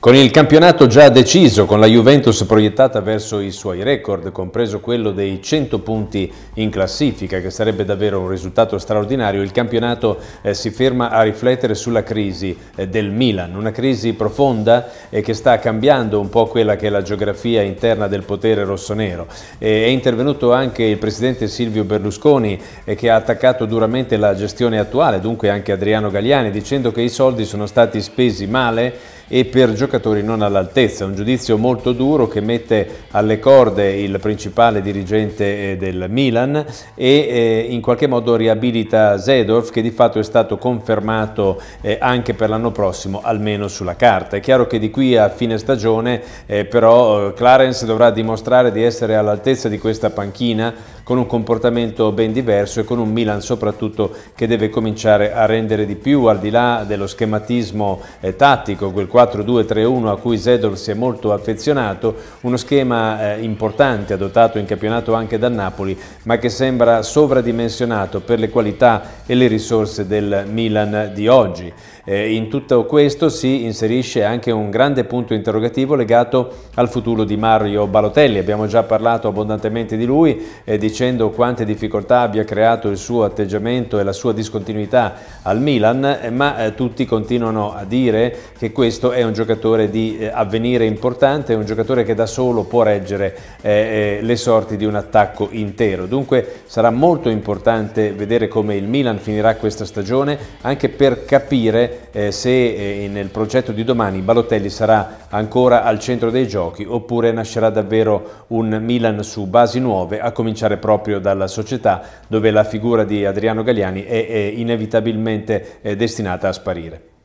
Con il campionato già deciso, con la Juventus proiettata verso i suoi record, compreso quello dei 100 punti in classifica, che sarebbe davvero un risultato straordinario, il campionato eh, si ferma a riflettere sulla crisi eh, del Milan, una crisi profonda eh, che sta cambiando un po' quella che è la geografia interna del potere rossonero. Eh, è intervenuto anche il presidente Silvio Berlusconi eh, che ha attaccato duramente la gestione attuale, dunque anche Adriano Gagliani, dicendo che i soldi sono stati spesi male e per giocatori non all'altezza. Un giudizio molto duro che mette alle corde il principale dirigente eh, del Milan e eh, in qualche modo riabilita Zedorf che di fatto è stato confermato eh, anche per l'anno prossimo, almeno sulla carta. È chiaro che di qui a fine stagione però Clarence dovrà dimostrare di essere all'altezza di questa panchina con un comportamento ben diverso e con un Milan soprattutto che deve cominciare a rendere di più al di là dello schematismo eh, tattico, quel 4-2-3-1 a cui Zedor si è molto affezionato, uno schema eh, importante adottato in campionato anche dal Napoli ma che sembra sovradimensionato per le qualità e le risorse del Milan di oggi. Eh, in tutto questo si inserisce anche un grande punto interrogativo legato al futuro di Mario Balotelli, abbiamo già parlato abbondantemente di lui e dicendo quante difficoltà abbia creato il suo atteggiamento e la sua discontinuità al Milan, eh, ma eh, tutti continuano a dire che questo è un giocatore di eh, avvenire importante, un giocatore che da solo può reggere le sorti di un attacco intero. Dunque sarà molto importante vedere come il Milan finirà questa stagione, anche per capire se nel progetto di domani Balotelli sarà ancora al centro dei giochi oppure nascerà davvero un Milan su basi nuove a cominciare proprio proprio dalla società dove la figura di Adriano Galliani è, è inevitabilmente eh, destinata a sparire.